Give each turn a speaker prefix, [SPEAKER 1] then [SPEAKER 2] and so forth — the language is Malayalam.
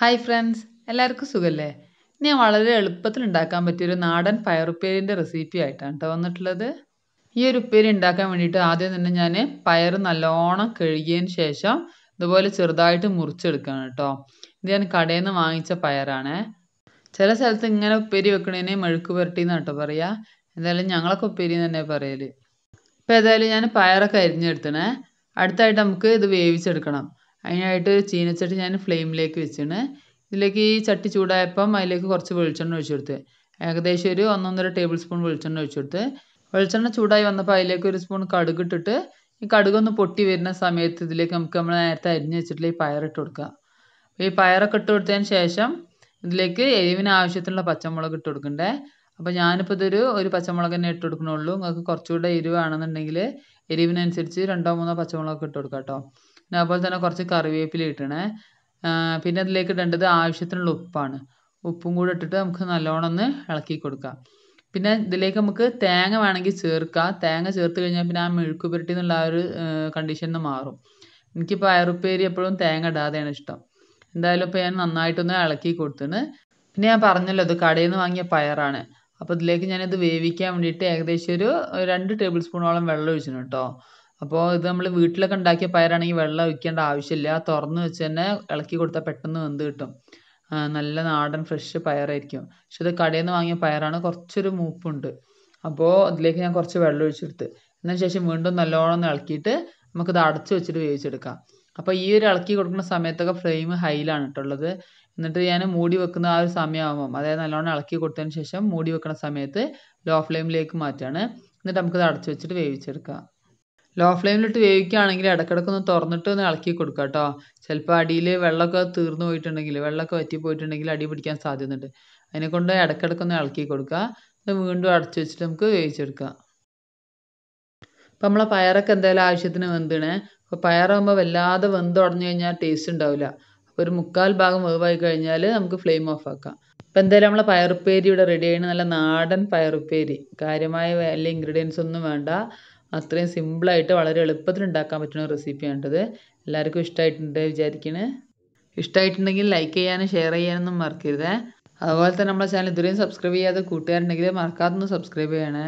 [SPEAKER 1] ഹായ് ഫ്രണ്ട്സ് എല്ലാവർക്കും സുഖമല്ലേ ഞാൻ വളരെ എളുപ്പത്തിൽ ഉണ്ടാക്കാൻ പറ്റിയൊരു നാടൻ പയറുപ്പേരിൻ്റെ റെസിപ്പി ആയിട്ടാണ് കേട്ടോ വന്നിട്ടുള്ളത് ഈ ഒരു ഉപ്പേരി ഉണ്ടാക്കാൻ വേണ്ടിയിട്ട് ആദ്യം തന്നെ ഞാൻ പയർ നല്ലോണം കഴുകിയതിന് ശേഷം ഇതുപോലെ ചെറുതായിട്ട് മുറിച്ചെടുക്കുകയാണ് കേട്ടോ ഇത് ഞാൻ കടയിൽ നിന്ന് വാങ്ങിച്ച പയറാണ് ചില സ്ഥലത്ത് ഇങ്ങനെ ഉപ്പേരി വെക്കണേനെ മെഴുക്ക് പുരട്ടി എന്നാണ് കേട്ടോ പറയുക എന്തായാലും ഞങ്ങളൊക്കെ ഉപ്പേരി തന്നെ പറയല് ഇപ്പോൾ ഏതായാലും ഞാൻ പയറൊക്കെ അരിഞ്ഞെടുത്തണേ അടുത്തായിട്ട് നമുക്ക് ഇത് വേവിച്ചെടുക്കണം അതിനായിട്ട് ചീനച്ചട്ടി ഞാൻ ഫ്ലെയിമിലേക്ക് വെച്ചാണ് ഇതിലേക്ക് ഈ ചട്ടി ചൂടായപ്പം അതിലേക്ക് കുറച്ച് വെളിച്ചെണ്ണ ഒഴിച്ചു കൊടുത്ത് ഏകദേശം ഒരു ഒന്നൊന്നര ടേബിൾ സ്പൂൺ വെളിച്ചെണ്ണ ഒഴിച്ചു കൊടുത്ത് വെളിച്ചെണ്ണ ചൂടായി വന്നപ്പോൾ അതിലേക്ക് ഒരു സ്പൂൺ കടുക് ഇട്ടിട്ട് ഈ കടുകൊന്ന് പൊട്ടി വരുന്ന സമയത്ത് ഇതിലേക്ക് നമുക്ക് നമ്മൾ നേരത്തെ അരിഞ്ഞ് വെച്ചിട്ടുള്ള ഈ പയറിട്ട് കൊടുക്കുക ഈ പയറൊക്കെ ഇട്ട് കൊടുത്തതിന് ശേഷം ഇതിലേക്ക് എരിവിന് ആവശ്യത്തിനുള്ള പച്ചമുളക് ഇട്ട് കൊടുക്കണ്ടേ അപ്പോൾ ഞാനിപ്പോ ഇതൊരു ഒരു പച്ചമുളക് തന്നെ ഇട്ട് കൊടുക്കണുള്ളൂ നിങ്ങൾക്ക് കുറച്ചുകൂടെ എരിവാണെന്നുണ്ടെങ്കിൽ എരിവിനനുസരിച്ച് രണ്ടോ മൂന്നോ പച്ചമുളക് ഇട്ട് കൊടുക്കാം കേട്ടോ പിന്നെ അതുപോലെ തന്നെ കുറച്ച് കറിവേപ്പില ഇട്ടണേ പിന്നെ അതിലേക്ക് ഇടേണ്ടത് ആവശ്യത്തിനുള്ള ഉപ്പാണ് ഉപ്പും കൂടെ ഇട്ടിട്ട് നമുക്ക് നല്ലോണം ഒന്ന് ഇളക്കി കൊടുക്കാം പിന്നെ ഇതിലേക്ക് നമുക്ക് തേങ്ങ വേണമെങ്കിൽ ചേർക്കാം തേങ്ങ ചേർത്ത് കഴിഞ്ഞാൽ പിന്നെ ആ മെഴുക്ക് പുരട്ടി എന്നുള്ള ആ ഒരു കണ്ടീഷൻ മാറും എനിക്കിപ്പോൾ അയറുപ്പേരി എപ്പോഴും തേങ്ങ ഇടാതെയാണ് ഇഷ്ടം എന്തായാലും ഇപ്പോൾ ഞാൻ നന്നായിട്ടൊന്ന് ഇളക്കി കൊടുത്തിന് പിന്നെ ഞാൻ പറഞ്ഞല്ലോ ഇത് കടയിൽ നിന്ന് വാങ്ങിയ പയറാണ് അപ്പോൾ ഇതിലേക്ക് ഞാനിത് വേവിക്കാൻ വേണ്ടിയിട്ട് ഏകദേശം ഒരു രണ്ട് ടേബിൾ സ്പൂണോളം വെള്ളം ഒഴിച്ചിരുന്നു കേട്ടോ അപ്പോൾ ഇത് നമ്മൾ വീട്ടിലൊക്കെ ഉണ്ടാക്കിയ പയറാണെങ്കിൽ വെള്ളം ഒഴിക്കേണ്ട ആവശ്യമില്ല തുറന്ന് വെച്ച് തന്നെ ഇളക്കി കൊടുത്താൽ പെട്ടെന്ന് വെന്ത് കിട്ടും നല്ല നാടൻ ഫ്രഷ് പയറായിരിക്കും പക്ഷെ ഇത് കടയിൽ നിന്ന് വാങ്ങിയ പയറാണ് കുറച്ചൊരു മൂപ്പുണ്ട് അപ്പോൾ അതിലേക്ക് ഞാൻ കുറച്ച് വെള്ളം ഒഴിച്ചെടുത്ത് അതിന് ശേഷം വീണ്ടും നല്ലോണം ഒന്ന് ഇളക്കിയിട്ട് നമുക്കിത് അടച്ച് വെച്ചിട്ട് വേവിച്ചെടുക്കാം അപ്പോൾ ഈ ഒരു ഇളക്കി കൊടുക്കുന്ന സമയത്തൊക്കെ ഫ്ലെയിം ഹൈയിലാണ് ഇട്ടുള്ളത് എന്നിട്ട് ഞാൻ മൂടി വെക്കുന്ന ആ ഒരു സമയമാകുമ്പം അതായത് നല്ലോണം ഇളക്കി കൊടുത്തതിന് ശേഷം മൂടി വെക്കുന്ന സമയത്ത് ലോ ഫ്ലെയിമിലേക്ക് മാറ്റുകയാണ് എന്നിട്ട് നമുക്കത് അടച്ചു വെച്ചിട്ട് വേവിച്ചെടുക്കാം ലോ ഫ്ലെയിമിലിട്ട് വേവിക്കുകയാണെങ്കിൽ ഇടക്കിടക്ക് ഒന്ന് തുറന്നിട്ട് ഒന്ന് ഇളക്കി കൊടുക്കുക കേട്ടോ ചിലപ്പോൾ അടിയിൽ വെള്ളമൊക്കെ തീർന്നു പോയിട്ടുണ്ടെങ്കിൽ വെള്ളമൊക്കെ വറ്റി പോയിട്ടുണ്ടെങ്കിൽ അടി പിടിക്കാൻ സാധ്യതയുണ്ട് അതിനെക്കൊണ്ട് ഇടക്കിടക്ക് ഒന്ന് ഇളക്കി കൊടുക്കുക എന്നിട്ട് വീണ്ടും അടച്ചു വെച്ചിട്ട് നമുക്ക് വേവിച്ചെടുക്കാം ഇപ്പം നമ്മളെ പയറൊക്കെ എന്തായാലും ആവശ്യത്തിന് വെന്തണേ അപ്പോൾ പയറാകുമ്പോൾ വല്ലാതെ വെന്ത് കഴിഞ്ഞാൽ ടേസ്റ്റ് ഉണ്ടാവില്ല അപ്പോൾ ഒരു മുക്കാൽ ഭാഗം വേവായി കഴിഞ്ഞാൽ നമുക്ക് ഫ്ലെയിം ഓഫ് ആക്കാം അപ്പോൾ എന്തായാലും നമ്മളെ പയറുപ്പേരി ഇവിടെ റെഡി ആയി നല്ല നാടൻ പയറുപ്പേരി കാര്യമായ വലിയ ഇൻഗ്രീഡിയൻസ് ഒന്നും വേണ്ട അത്രയും സിമ്പിളായിട്ട് വളരെ എളുപ്പത്തിൽ ഉണ്ടാക്കാൻ പറ്റുന്ന റെസിപ്പിയാണിത് എല്ലാവർക്കും ഇഷ്ടമായിട്ടുണ്ട് വിചാരിക്കണേ ഇഷ്ടമായിട്ടുണ്ടെങ്കിൽ ലൈക്ക് ചെയ്യാനും ഷെയർ ചെയ്യാനൊന്നും മറക്കരുതേ അതുപോലെ തന്നെ നമ്മുടെ ചാനൽ ഇതുവരെയും സബ്സ്ക്രൈബ് ചെയ്യാതെ കൂട്ടുകാരുണ്ടെങ്കിൽ മറക്കാതെ ഒന്ന് സബ്സ്ക്രൈബ് ചെയ്യണേ